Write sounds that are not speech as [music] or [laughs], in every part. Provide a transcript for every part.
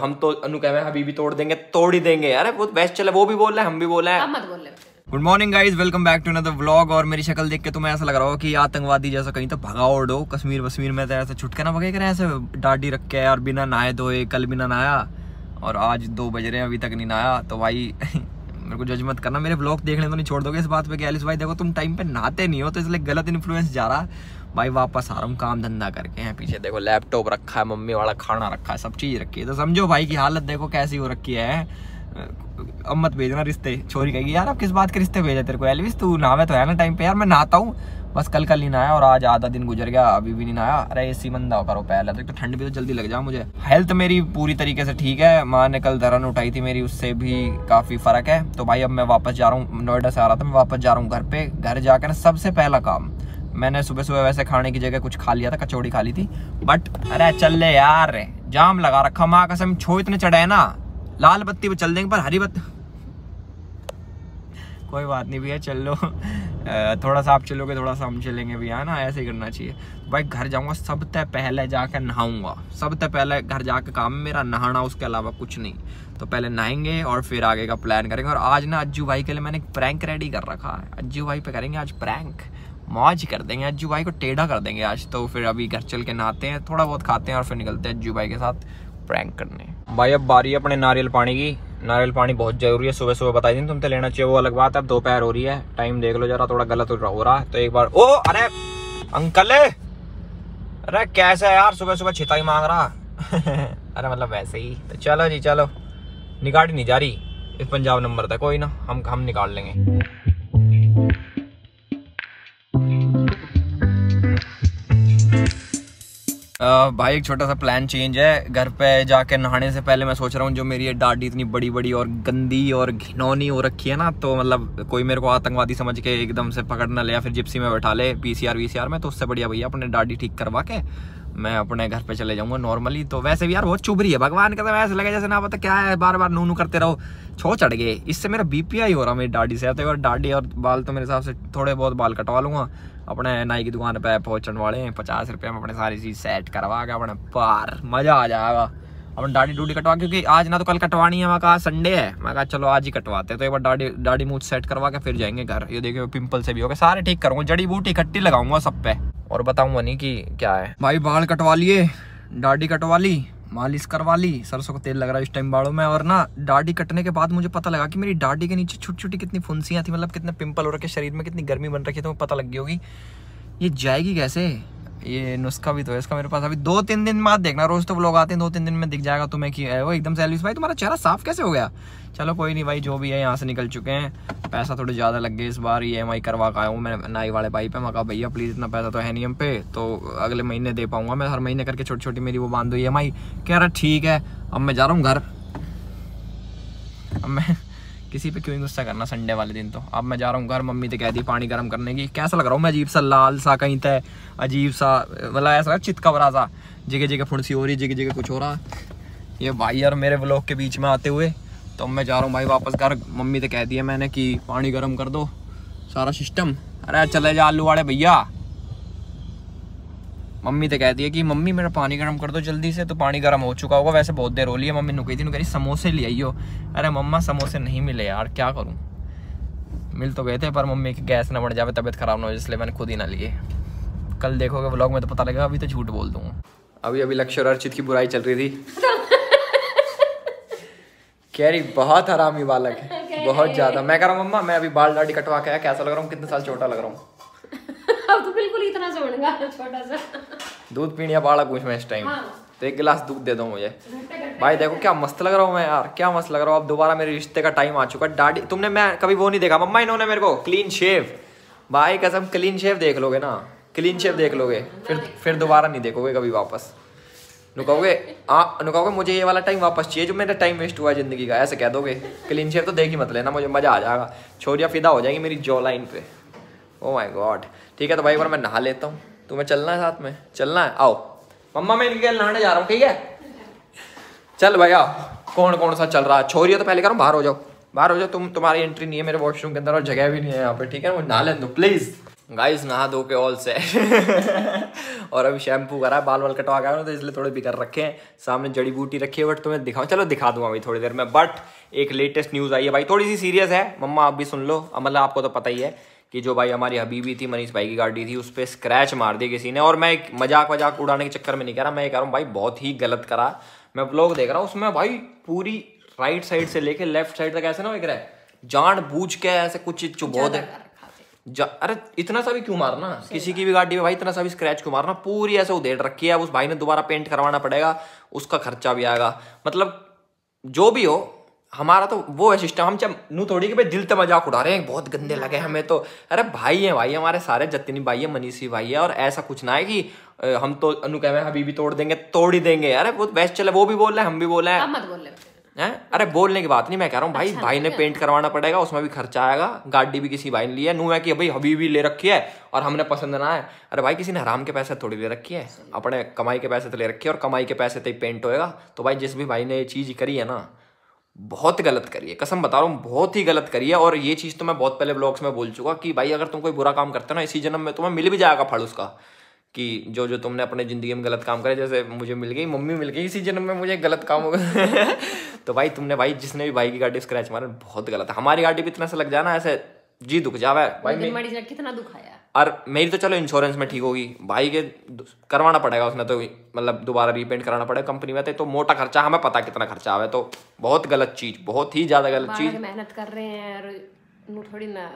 हम तो अनु कह रहे हैं अभी भी तोड़ देंगे तोड़ ही देंगे यार बहुत बेस्ट चले वो भी बोल रहे हैं हम भी बोल रहे हैं good morning guys welcome back to another vlog और मेरी शक्ल देख के तुम्हें ऐसा लग रहा हो कि आतंकवादी जैसा कहीं तो भगा उड़ो कश्मीर वश्मीर में तो ऐसे छुटके ना भगे करें ऐसे डाडी रख के और बिना नहाए धोए कल बिना नहाया और आज दो बज रहे हैं अभी तक नहीं नहाया तो भाई [laughs] मेरे को जज मत करना मेरे ब्लॉग देखने तो नहीं छोड़ दोगे इस बात पर कि एलिस भाई देखो तुम टाइम पर नहाते नहीं हो तो इसलिए गलत इन्फ्लुएंस जा रहा भाई वापस आ रहा हूँ काम धंधा करके हैं पीछे देखो लैपटॉप रखा है मम्मी वाला खाना रखा है सब चीज़ रखी है तो समझो भाई की हालत देखो कैसी हो रखी है अब मत भेजना रिश्ते छोरी कहेगी यार अब किस बात के रिश्ते भेजा तेरे को एलविस तू नहावे तो है ना टाइम पे यार मैं नहाता हूँ बस कल कल नहीं नहाया और आज आधा दिन गुजर गया अभी भी नहीं नहाया अरे एसी मंदा करो पहले तो ठंड भी तो जल्दी लग जाओ मुझे हेल्थ मेरी पूरी तरीके से ठीक है माँ ने कल धरन उठाई थी मेरी उससे भी काफ़ी फ़र्क है तो भाई अब मैं वापस जा रहा हूँ नोएडा से आ रहा था मैं वापस जा रहा हूँ घर पे घर जाकर सबसे पहला काम मैंने सुबह सुबह वैसे खाने की जगह कुछ खा लिया था कचौड़ी खा ली थी बट अरे चल ले यार जाम लगा रखा माँ कसम छो इतने चढ़े है ना लाल बत्ती पे चल देंगे पर हरी बत्ती कोई बात नहीं भैया चल लो थोड़ा सा आप चलोगे थोड़ा सा हम चलेंगे भैया ना ऐसे ही करना चाहिए भाई घर जाऊंगा सब तय पहले जाके नहाऊंगा सब तय पहले घर जाके काम मेरा नहाना उसके अलावा कुछ नहीं तो पहले नहाएंगे और फिर आगे का प्लान करेंगे और आज ना अज्जू भाई के लिए मैंने प्रैंक रेडी कर रखा है अज्जू भाई पे करेंगे आज प्रैंक मौज कर देंगे अज्जू भाई को टेढ़ा कर देंगे आज तो फिर अभी घर चल के नहाते हैं थोड़ा बहुत खाते हैं और फिर निकलते हैं अज्जू भाई के साथ प्रैंक करने भाई अब बारी अपने नारियल पानी की नारियल पानी बहुत जरूरी है सुबह सुबह बताई तुम तुमसे लेना चाहिए वो अलग बात है अब दोपहर हो रही है टाइम देख लो जरा थोड़ा गलत हो रहा है तो एक बार ओ अरे अंकल अरे कैसे है यार सुबह सुबह छिताई मांग रहा [laughs] अरे मतलब वैसे ही तो चलो जी चलो निकाली नहीं जा रही इस पंजाब नंबर था कोई ना हम हम निकाल लेंगे भाई एक छोटा सा प्लान चेंज है घर पे जाके नहाने से पहले मैं सोच रहा हूँ जो मेरी ये दाढ़ी इतनी बड़ी बड़ी और गंदी और घिनौनी हो रखी है ना तो मतलब कोई मेरे को आतंकवादी समझ के एकदम से पकड़ ना ले या फिर जिप्सी में बैठा ले पीसीआर वीसीआर में तो उससे बढ़िया भैया अपने दाढ़ी ठीक करवा के मैं अपने घर पे चले जाऊंगा नॉर्मली तो वैसे भी यार बहुत चुभ रही है भगवान का तो वैसे लगे जैसे ना पता क्या है बार बार नू नू करते रहो छो चढ़ गए इससे मेरा बीपीआई हो रहा मेरी दाढ़ी से अब तो डाडी और बाल तो मेरे हिसाब से थोड़े बहुत बाल कटवा लूंगा अपने नाई की दुकान पे पहुंचने वाले हैं पचास रुपये में अपने सारी चीज़ सेट करवा के अपने पार मज़ा आ जाएगा अपन दाढ़ी डूडी कटवा क्योंकि आज ना तो कल कटवानी है मैं कहा संडे है मैं कहा चलो आज ही कटवाते तो एक बार दाढ़ी दाढ़ी मूछ सेट करवा के फिर जाएंगे घर ये देखिए पिंपल से भी हो गए सारे ठीक करूँगा जड़ी बूटी इकट्ठी लगाऊंगा सब पे और बताऊंगा नहीं कि क्या है भाई बाल कटवा लिए दाढ़ी कटवा ली मालिश करवा ली सरसों का तेल लग रहा है इस टाइम बाड़ों में और ना डाडी कटने के बाद मुझे पता लगा कि मेरी डाडी के नीचे छोटी छोटी कितनी फुंसियाँ थी मतलब कितने पिंपल हो रखे शरीर में कितनी गर्मी बन रखी थी तो पता लग गई होगी ये जाएगी कैसे ये नुस्खा भी तो है इसका मेरे पास अभी दो तीन दिन बाद देखना रोज तो लोग आते हैं दो तीन दिन में दिख जाएगा तुम्हें कि वो एकदम से भाई तुम्हारा चेहरा साफ कैसे हो गया चलो कोई नहीं भाई जो भी है यहाँ से निकल चुके हैं पैसा थोड़े ज़्यादा लग गए इस बार ई एम आई करवा का आया हूँ मैं नाई वाले भाई पे मैं कहा भैया प्लीज़ इतना पैसा तो है नहीं हम पे तो अगले महीने दे पाऊँगा मैं हर महीने करके छोटी छोटी मेरी वो बांध दू ई एम आई कह रहा ठीक है अब मैं जा रहा हूँ घर अब मैं [laughs] किसी पे क्यों गुस्सा करना संडे वाले दिन तो अब मैं जा रहा हूँ घर मम्मी तो कह दी पानी गर्म करने की कैसा लग रहा हूँ मैं अजीब सा लाल सा कहीं तय तो अजीब सा मतलब ऐसा चितकबरा सा जगह जगह फुर्सी हो रही जगह जगह कुछ हो रहा ये भाई यार मेरे ब्लॉक के बीच में आते हुए तो मैं जा रहा हूँ भाई वापस घर मम्मी तो कह दिया मैंने कि पानी गर्म कर दो सारा सिस्टम अरे चले जा आलू वाले भैया मम्मी तो कह दिया कि मम्मी मेरा पानी गर्म कर दो जल्दी से तो पानी गर्म हो चुका होगा वैसे बहुत देर हो लिया मम्मी नुकी थी नुकी समोसे ले आई हो अरे मम्मा समोसे नहीं मिले यार क्या करूँ मिल तो गए थे पर मम्मी की गैस ना बढ़ जाए तबियत खराब ना हो इसलिए मैंने खुद ही ना लिए कल देखोगे ब्लॉग में तो पता लगेगा अभी तो झूठ बोल दूंगा अभी अभी लक्ष्य और अर्चित की बुराई चल रही थी अच्छा, कह रही बहुत हरामी बालक है [laughs] बहुत ज्यादा मैं कह रहा हूँ मम्मा मैं अभी बाल दाढ़ी कटवा के आया कैसा लग रहा हूँ कितने साल छोटा लग रहा हूँ [laughs] अब तो बिल्कुल इतना छोड़गा छोटा सा [laughs] दूध पीने या पूछ मैं इस टाइम हाँ। तो एक गिलास दूध दे दो मुझे भाई देखो क्या मस्त लग रहा हूँ मैं यार क्या मस्त लग रहा हूँ अब दोबारा मेरे रिश्ते का टाइम आ चुका है डाडी तुमने मैं कभी वो नहीं देखा मम्मा इन्होंने मेरे को क्लीन शेव भाई कसम क्लीन शेव देख लोगे ना क्लीन शेव देख लोगे फिर फिर दोबारा नहीं देखोगे कभी वापस नुकाओगे नुकाओगे मुझे ये वाला टाइम वापस चाहिए जो मेरा टाइम वेस्ट हुआ ज़िंदगी का ऐसे कह दोगे क्लीन शेव तो देख ही मत लेना मुझे मज़ा आ जाएगा छोरिया फिदा हो जाएगी मेरी जो लाइन पे ओ माय गॉड ठीक है तो भाई बार मैं नहा लेता हूँ तुम्हें चलना है साथ में चलना है आओ मम्मा मैं इनके नहाने जा रहा हूँ ठीक है चल भाई आओ कौन कौन सा चल रहा है छोरिया तो पहले करो बाहर हो जाओ बाहर हो जाओ तुम तुम्हारी एंट्री नहीं है मेरे वॉशरूम के अंदर और जगह भी नहीं है यहाँ पे ठीक है मुझे नहा लें दो प्लीज़ गाइस नहा धो के ऑल से [laughs] और अभी शैम्पू करा है बाल कटवा गया तो इसलिए थोड़े बिगड़ रखे हैं सामने जड़ी बूटी रखी है बट तुम्हें दिखाऊँ चलो दिखा दूंगा अभी थोड़ी देर में बट एक लेटेस्ट न्यूज़ आई है भाई थोड़ी सी सीरियस है मम्मा आप भी सुन लो मतलब आपको तो पता ही है कि जो भाई हमारी हबीबी थी मनीष भाई की गाड़ी थी उस पर स्क्रैच मार दी किसी ने और मैं एक मजाक वजाक उड़ाने के चक्कर में नहीं कह रहा मैं ये कह रहा हूँ भाई बहुत ही गलत करा मैं ब्लॉग देख रहा हूँ उसमें भाई पूरी राइट साइड से लेके लेफ्ट साइड तक ऐसे ना एक रहा जान बूझ के ऐसे कुछ चुबो दे अरे इतना सा भी क्यों मारना किसी की भी गाड़ी में भाई इतना सा भी स्क्रैच क्यों मारना पूरी ऐसे उधेड़ रखी है उस भाई ने दोबारा पेंट करवाना पड़ेगा उसका खर्चा भी आएगा मतलब जो भी हो हमारा तो वो है सिस्टम हम चाहे नू थोड़ी के भाई दिल तो मजाक उड़ा रहे हैं बहुत गंदे लगे हमें तो अरे भाई हैं भाई हमारे सारे जतनी भाई है मनीषी भाई है और ऐसा कुछ ना है कि हम तो अनु कह अभी भी तोड़ देंगे तोड़ ही देंगे अरे वो बेस्ट चले वो भी बोल रहे हैं हम भी बोल रहे हैं है अरे बोलने की बात नहीं मैं कह रहा हूँ भाई अच्छा, भाई ने पेंट करवाना पड़ेगा उसमें भी खर्चा आएगा गाड़ी भी किसी भाई ने लिया नू है कि भाई अभी भी ले रखी है और हमने पसंद ना है अरे भाई किसी ने हराम के पैसे थोड़ी ले रखी है अपने कमाई के पैसे तो ले रखे और कमाई के पैसे तो पेंट होएगा तो भाई जिस भी भाई ने ये चीज़ करी है ना बहुत गलत करिए कसम बता रहा हूँ बहुत ही गलत करिए और ये चीज़ तो मैं बहुत पहले ब्लॉग्स में बोल चुका कि भाई अगर तुम कोई बुरा काम करते हो ना इसी जन्म में तुम्हें मिल भी जाएगा फल उसका कि जो जो तुमने अपने ज़िंदगी में गलत काम करे जैसे मुझे मिल गई मम्मी मिल गई इसी जन्म में मुझे गलत काम हो गया [laughs] तो भाई तुमने भाई जिसने भी भाई की गाड़ी स्क्रैच मारा बहुत गलत है हमारी गाड़ी भी इतना से लग जाना ऐसे जी दुख जावा भाई मैं कितना और मेरी तो चलो इंश्योरेंस में ठीक होगी भाई के करवाना पड़ेगा उसने तो मतलब दोबारा रिपेंट कराना पड़ेगा कंपनी में तो, तो मोटा खर्चा हमें पता कितना खर्चा आवे तो बहुत गलत चीज़ बहुत ही ज़्यादा गलत चीज़ मेहनत कर रहे हैं और थोड़ी ना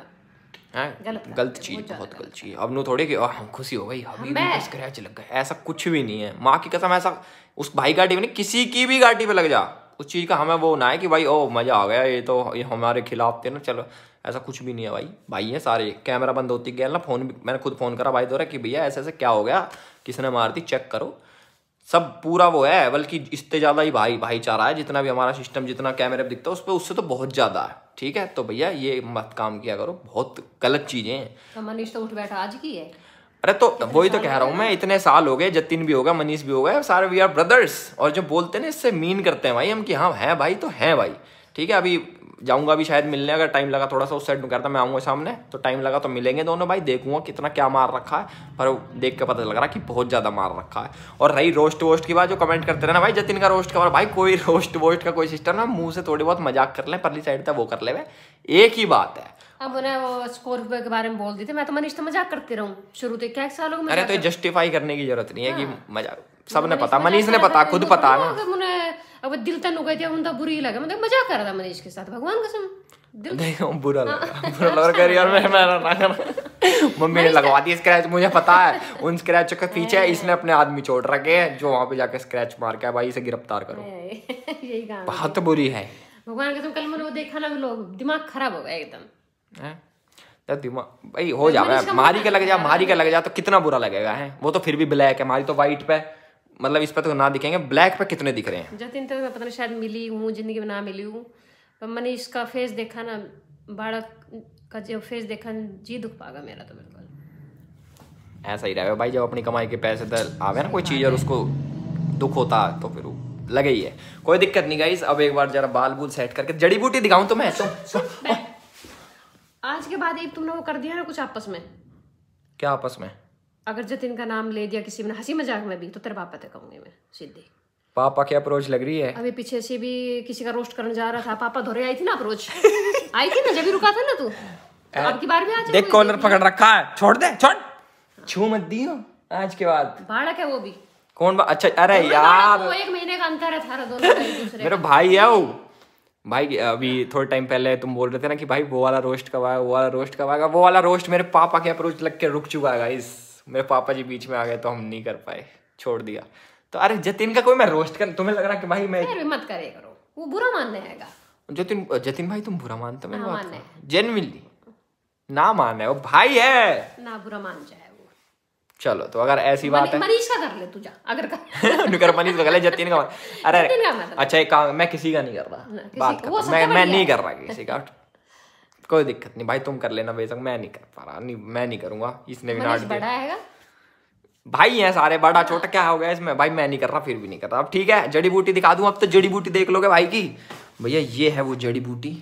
गलत, गलत चीज़ बहुत गलत चीज़ अब नो थोड़े कि हम खुशी हो गई अभी स्क्रैच लग गया ऐसा कुछ भी नहीं है माँ की कसम ऐसा उस भाई गाड़ी में किसी की भी गाड़ी पे लग जा उस चीज़ का हमें वो ना है कि भाई ओ मज़ा आ गया ये तो ये हमारे खिलाफ थे ना चलो ऐसा कुछ भी नहीं है भाई भाई है सारे कैमरा बंद होती गया ना फ़ोन मैंने खुद फ़ोन करा भाई दो कि भैया ऐसे ऐसे क्या हो गया किसने मार दी चेक करो सब पूरा वो है बल्कि इससे ज़्यादा ही भाई भाईचारा है जितना भी हमारा सिस्टम जितना कैमरे पर दिखता है उस पर उससे तो बहुत ज़्यादा है ठीक है तो भैया ये मत काम किया करो बहुत गलत चीज़ें हैं तो मनीष तो उठ बैठा आज की है अरे तो वही तो कह रहा हूँ मैं इतने साल हो गए जतिन भी होगा मनीष भी होगा सारे वी आर ब्रदर्स और जो बोलते हैं ना इससे मीन करते हैं भाई हम कि हाँ हैं भाई तो हैं भाई ठीक है अभी जाऊंगा भी शायद मिलने अगर टाइम लगा थोड़ा सा उस साइड में करता मैं आऊंगा सामने तो टाइम लगा तो मिलेंगे दोनों भाई देखूंगा कितना क्या मार रखा है पर देख के पता लग रहा है कि बहुत ज़्यादा मार रखा है और रही रोस्ट वोस्ट की बात जो कमेंट करते रहना भाई जतिन का रोस्ट कवर भाई कोई रोस्ट वोस्ट का कोई सिस्टम ना मुंह से थोड़ी बहुत मजाक कर ले परली साइड था वो कर ले एक ही बात है अब उन्हें वो स्कॉर्पियो के बारे में बोल दी थी मैं तो मनीष तो, तो मजाक करते रहूँ शुरू से क्या सालों में अरे तो जस्टिफाई करने की जरूरत नहीं है कि हाँ। मजाक सबने पता मनीष ने पता खुद तो पता ना अब दिल तन हो गए थे उनका बुरी लगा मतलब मजाक कर रहा मनीष के साथ भगवान कसम बुरा हाँ। [laughs] बुरा लग रहा यार मैं मैं ना मम्मी ने लगवा दी स्क्रैच मुझे पता है उन पीछे [laughs] इसने अपने आदमी चोट रखे हैं जो वहां पे जाकर स्क्रैच मार के भाई इसे गिरफ्तार करो [laughs] यही काम बहुत बुरी है भगवान कसम कल मैंने वो देखा ना लोग दिमाग खराब हो गया एकदम तो दिमाग भाई हो जाए मारी का लग जा मारी का लग जा तो कितना बुरा लगेगा है वो तो फिर भी ब्लैक है मारी तो व्हाइट पे मतलब इस पर तो ना दिखेंगे ब्लैक पर कितने दिख रहे हैं जतिन तक तो पता नहीं शायद मिली हूँ जिंदगी में ना मिली हूँ पर मैंने इसका फेस देखा ना बाड़क का जो फेस देखा जी दुख पागा मेरा तो बिल्कुल ऐसा ही रहेगा भाई जब अपनी कमाई के पैसे तो आवे ना कोई चीज़ और उसको दुख होता तो फिर लगे ही है कोई दिक्कत नहीं गाइस अब एक बार जरा बाल बूल सेट करके जड़ी बूटी दिखाऊं तो मैं तो आज के बाद एक तुमने वो कर दिया ना कुछ आपस में क्या आपस में अगर जतिन का नाम ले दिया किसी ने हंसी मजाक में भी तो तेरे पापा तक कहूंगी मैं सीधी पापा की अप्रोच लग रही है अभी पीछे से भी किसी का रोस्ट करने जा रहा था पापा धोरे आई थी ना अप्रोच आई थी ना जब भी रुका था ना तू आपकी [laughs] बार भी आज देख कॉलर पकड़ रखा है छोड़ दे छोड़ छू मत दियो आज के बाद बाड़क है वो भी कौन बा... अच्छा अरे यार वो एक महीने का अंतर है थारा दोनों दूसरे मेरा भाई है वो भाई अभी थोड़े टाइम पहले तुम बोल रहे थे ना कि भाई वो वाला रोस्ट कब आएगा वो वाला रोस्ट कब आएगा वो वाला रोस्ट मेरे पापा के अप्रोच लग के रुक चुका है गाइस मेरे पापा जी बीच में आ गए तो हम नहीं कर पाए छोड़ दिया तो अरे जतिन का कोई मैं रोस्ट कर तुम्हें लग रहा कि भाई मैं मत करे करो वो बुरा मानने आएगा जतिन जतिन भाई तुम बुरा मानते मैं हाँ, बात जेनविनली ना माने वो भाई है ना बुरा मान जाए वो चलो तो अगर ऐसी बात है मनीष का कर ले तू जा अगर कर [laughs] नुकर मनीष का कर ले जतिन का अरे अच्छा एक काम मैं किसी का नहीं कर रहा बात मैं मैं नहीं कर रहा किसी का कोई दिक्कत नहीं भाई तुम कर लेना बेशक मैं नहीं कर पा रहा नहीं मैं नहीं करूंगा इसने भी नाट दिया भाई हैं सारे बड़ा छोटा क्या हो गया इसमें भाई मैं नहीं कर रहा फिर भी नहीं कर रहा अब ठीक है जड़ी बूटी दिखा दूं अब तो जड़ी बूटी देख लोगे भाई की भैया ये है वो जड़ी बूटी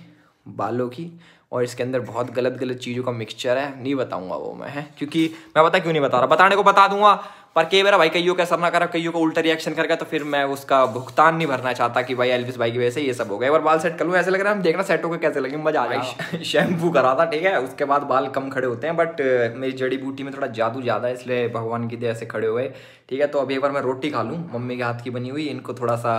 बालों की और इसके अंदर बहुत गलत गलत चीज़ों का मिक्सचर है नहीं बताऊंगा वो मैं है क्योंकि मैं पता क्यों नहीं बता रहा बताने को बता दूंगा पर कई बार भाई कईयों का असर ना करा कईयों का उल्टा रिएक्शन करेगा तो फिर मैं उसका भुगतान नहीं भरना चाहता कि भाई एलविस भाई की वजह से ये सब हो गया एक बार बाल सेट कर लूँ ऐसे लग रहा है हम देखना सेट होकर कैसे लगे मजा आ जाए शैम्पू करा था ठीक है उसके बाद बाल कम खड़े होते हैं बट मेरी जड़ी बूटी में थोड़ा जादू ज़्यादा है इसलिए भगवान की दया से खड़े हुए ठीक है तो अभी एक बार मैं रोटी खा लूँ मम्मी के हाथ की बनी हुई इनको थोड़ा सा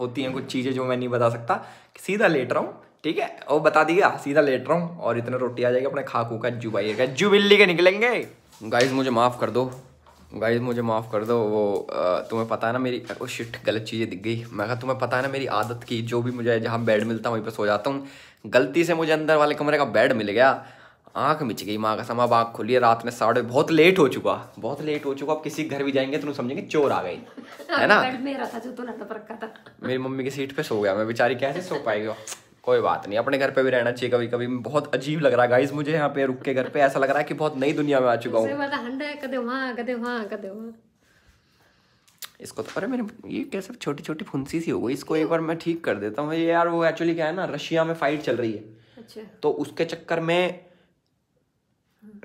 होती हैं कुछ चीज़ें जो मैं नहीं बता सकता सीधा लेट रहा हूँ ठीक है और बता दिया सीधा लेट रहा हूँ और इतना रोटी आ जाएगी अपने खाकू का जू भाई जू बिल्ली के निकलेंगे गाइज मुझे माफ़ कर दो गाइज मुझे माफ़ कर दो वो तुम्हें पता है ना मेरी वो शिट गलत चीज़ें दिख गई मैं कहा तुम्हें पता है ना मेरी आदत की जो भी मुझे जहाँ बेड मिलता वहीं पर सो जाता हूँ गलती से मुझे अंदर वाले कमरे का बेड मिल गया आँख मिच गई माँ का समा आँख खुली है रात में साढ़े बहुत लेट हो चुका बहुत लेट हो चुका अब किसी घर भी जाएंगे तो समझेंगे चोर आ गई है ना मेरा था जो तो रखा था मेरी मम्मी की सीट पे सो गया मैं बेचारी कैसे सो पाएगी कोई बात नहीं अपने घर पे भी रहना चाहिए कभी कभी बहुत अजीब लग रहा है गाइज मुझे यहाँ पे रुक के घर पे ऐसा लग रहा है कि बहुत नई दुनिया में आ चुका हूँ इसको तो अरे मेरे ये कैसे छोटी छोटी फुंसी सी हो गई इसको एक बार मैं ठीक कर देता हूँ ये यार वो एक्चुअली क्या है ना रशिया में फाइट चल रही है अच्छा तो उसके चक्कर में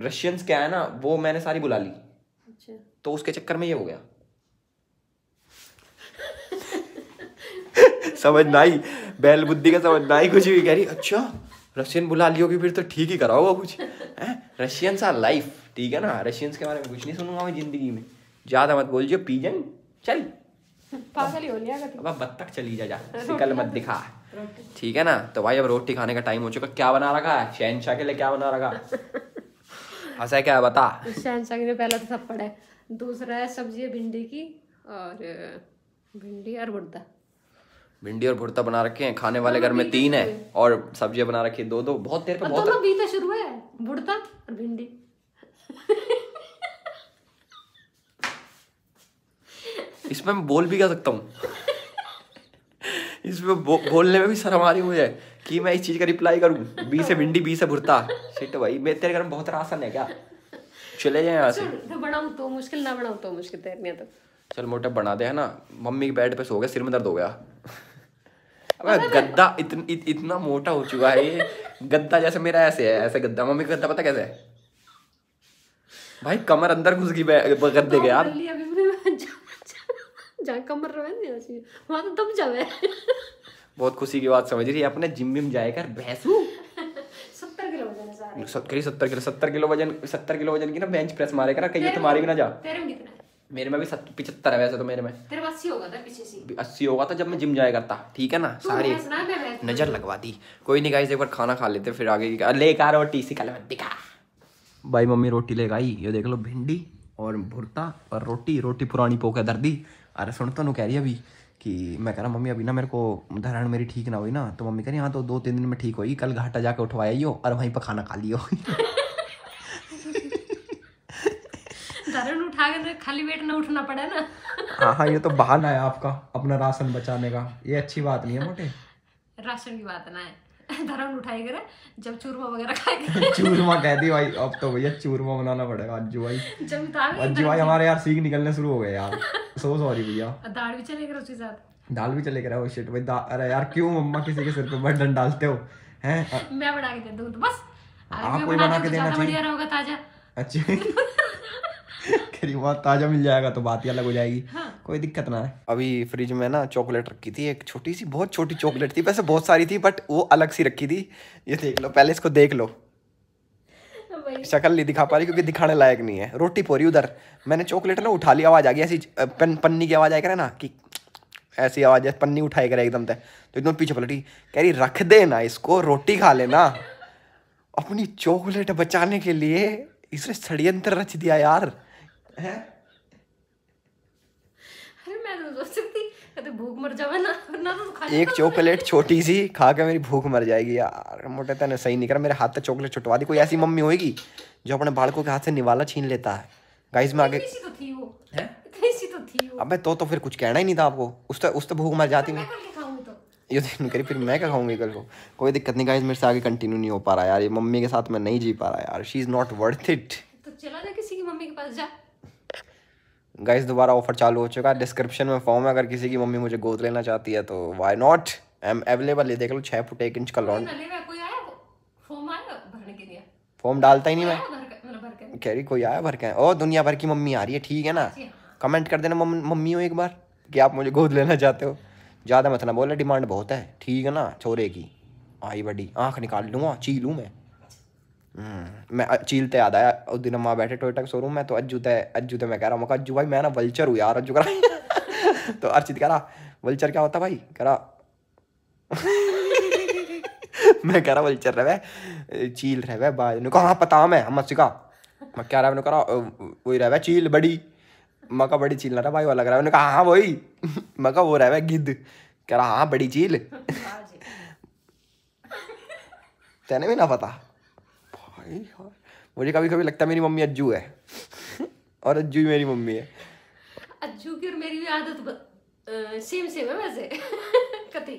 रशियंस क्या है ना वो मैंने सारी बुला ली अच्छा तो उसके चक्कर में ये हो गया [laughs] समझ ना आई बैल बुद्धि का समझ ना आई कुछ भी कह रही अच्छा रशियन बुला लियो होगी फिर तो ठीक ही कराओगा कुछ है रशियंस आर लाइफ ठीक है ना रशियंस के बारे में कुछ नहीं सुनूंगा मैं जिंदगी में ज़्यादा मत बोल जो पीजन चल पागल अब बत्तख चली जा जा कल मत दिखा ठीक है ना तो भाई अब रोटी खाने का टाइम हो चुका क्या बना रखा है शहनशाह के लिए क्या बना रखा हंसा क्या बता शहनशाह के लिए पहला तो थप्पड़ है दूसरा है सब्जी भिंडी की और भिंडी और मुर्दा भिंडी और भुर्ता बना रखे हैं खाने वाले घर में तीन है और सब्जियां बना रखी है दो दो बहुत देर पे बहुत शुरू है भुर्ता और भिंडी इसमें मैं बोल भी कह सकता हूँ इसमें बो, बोलने में भी शर्म आ रही मुझे कि मैं इस चीज़ का रिप्लाई करूँ बी से भिंडी बी से भुरता शिट तो भाई मैं तेरे घर में बहुत आसान है क्या चले जाए यहाँ से तो बनाऊ तो मुश्किल ना बनाऊ तो मुश्किल तैरनी तो चल मोटा बना दे है ना मम्मी के बेड पे सो गया सिर में दर्द हो गया अबे गद्दा इतन, इत, इतना मोटा हो चुका है ये गद्दा जैसे मेरा ऐसे है ऐसे गद्दा मम्मी का गद्दा पता कैसे है भाई कमर अंदर घुस गई गद्दे के यार कमर रहे तो दम जावे बहुत खुशी की बात समझ रही है अपने जिम विम जाएगा भैंसू सत्तर किलो वजन सत्तर किलो वजन सत्तर किलो वजन की ना बेंच प्रेस मारेगा ना कहीं तुम्हारी भी ना जा तेरे में कितना मेरे में भी पिछहत्तर है वैसे तो मेरे में तेरे अस्सी होगा था पीछे से अस्सी होगा था तो जब मैं जिम जाया करता ठीक है ना सारी नजर लगवा दी कोई नहीं गाइस एक बार खाना खा लेते फिर आगे ले रोटी सी कल दिखा भाई मम्मी रोटी ले गई ये देख लो भिंडी और भुरता और रोटी रोटी पुरानी पो दर्दी अरे सुन तो कह रही अभी कि मैं कह रहा मम्मी अभी ना मेरे को धरण मेरी ठीक ना हुई ना तो मम्मी कह रही हाँ तो दो तीन दिन में ठीक होगी कल घाटा जाकर उठवाया और वहीं पर खाना खा लियो [laughs] खाली वेट ना उठना पड़ा ना हाँ हाँ ये तो बहाना है आपका अपना राशन बचाने का ये अच्छी बात नहीं है मोटे राशन की बात ना है धर्म उठाई जब चूरमा वगैरह खाएगा [laughs] चूरमा कह दी भाई अब तो भैया चूरमा बनाना पड़ेगा अज्जू भाई जब अज्जू तो भाई हमारे यार सीख निकलने शुरू हो गए यार सो [laughs] सॉरी भैया दाल भी चले उसके साथ दाल भी चले करा शिट भाई अरे यार क्यों मम्मा किसी के सिर पे बर्डन डालते हो हैं मैं बना के दे दूं तो बस आपको बना के तो देना चाहिए ताजा अच्छा [laughs] तेरी वहाँ ताज़ा मिल जाएगा तो बात ही अलग हो जाएगी हाँ। कोई दिक्कत ना है अभी फ्रिज में ना चॉकलेट रखी थी एक छोटी सी बहुत छोटी चॉकलेट थी वैसे बहुत सारी थी बट वो अलग सी रखी थी ये देख लो पहले इसको देख लो शक्ल नहीं दिखा पा रही क्योंकि दिखाने लायक नहीं है रोटी पोरी उधर मैंने चॉकलेट ना उठा ली आवाज़ आ गई ऐसी पन, पन्नी की आवाज़ आई करे ना कि ऐसी आवाज़ है पन्नी उठाई करे एकदम से तो एकदम पीछे पलटी कह रही रख देना इसको रोटी खा लेना अपनी चॉकलेट बचाने के लिए इसने षडयंत्र रच दिया यार तो, तो, तो एक चॉकलेट छोटी सी खा के मेरी भूख मर जाएगी यार मोटे तने सही नहीं कर मेरे हाथ से चॉकलेट छुटवा दी कोई ऐसी मम्मी होगी जो अपने बालकों के हाथ से निवाला छीन लेता है गाइस में आगे तो थी वो है तो थी वो अबे तो तो फिर कुछ कहना ही नहीं था आपको उस तो उस तो भूख मर जाती तो मैं ये दिन करी फिर मैं क्या खाऊंगी कल को कोई दिक्कत नहीं गाइस मेरे से आगे कंटिन्यू नहीं हो पा रहा यार ये मम्मी के साथ मैं नहीं जी पा रहा यार she is not worth it तो चला जा किसी की मम्मी के पास जा गाइस दोबारा ऑफर चालू हो चुका है डिस्क्रिप्शन में फॉर्म है अगर किसी की मम्मी मुझे गोद लेना चाहती है तो why not I am available ये देख लो छः फुट एक इंच का लॉन्ड फॉर्म डालता ही नहीं मैं मतलब कह रही कोई आया भर के ओ दुनिया भर की मम्मी आ रही है ठीक है ना कमेंट हाँ। कर देना मम्मी हो एक बार कि आप मुझे गोद लेना चाहते हो ज़्यादा मत ना बोले डिमांड बहुत है ठीक है ना छोरे की आई बड़ी आँख निकाल लूँगा ची लूँ मैं मैं तो याद आया उस दिन हम बैठे टोयटा के शोरूम में तो अज्जू ते तो, अज्जू तो मैं कह रहा हूँ अज्जू भाई मैं ना वल्चर हूँ यार अज्जू करा [laughs] तो अर्चित कह रहा वल्चर क्या होता भाई कह रहा [laughs] मैं कह रहा वल्चर रहे चील रहे बाज कहा हाँ, पता मैं हम हाँ, सिखा मैं क्या रहा करा वही रहे चील बड़ी मैं कहा बड़ी चील ना रहा भाई वो लग रहा है कहा हाँ वही [laughs] मैं कहा वो रह गिद्ध कह रहा हाँ बड़ी चील तेने भी ना पता भाई यार मुझे कभी कभी लगता है मेरी मम्मी अज्जू है [laughs] और अज्जू ही मेरी मम्मी है अज्जू की और मेरी भी आदत सेम सेम है वैसे [laughs] कति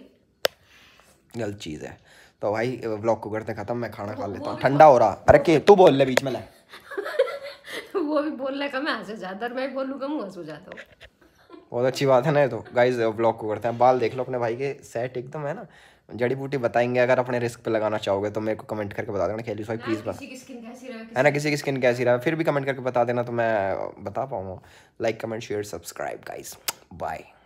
गलत चीज़ है तो भाई ब्लॉग को करते खत्म मैं खाना खा लेता हूँ ठंडा हो रहा अरे के तू बोल ले बीच में ले [laughs] वो भी बोल ले कम हंस जाता और मैं बोलूँगा कम हंस जाता हूँ बहुत अच्छी बात है ना तो गाइज ब्लॉग को करते हैं बाल देख लो अपने भाई के सेट एकदम है ना जड़ी बूटी बताएंगे अगर अपने रिस्क पे लगाना चाहोगे तो मेरे को कमेंट करके बता देना खेली भाई प्लीज़ बता है ना किसी की स्किन कैसी रहा फिर भी कमेंट करके बता देना तो मैं बता पाऊँगा like comment share subscribe guys bye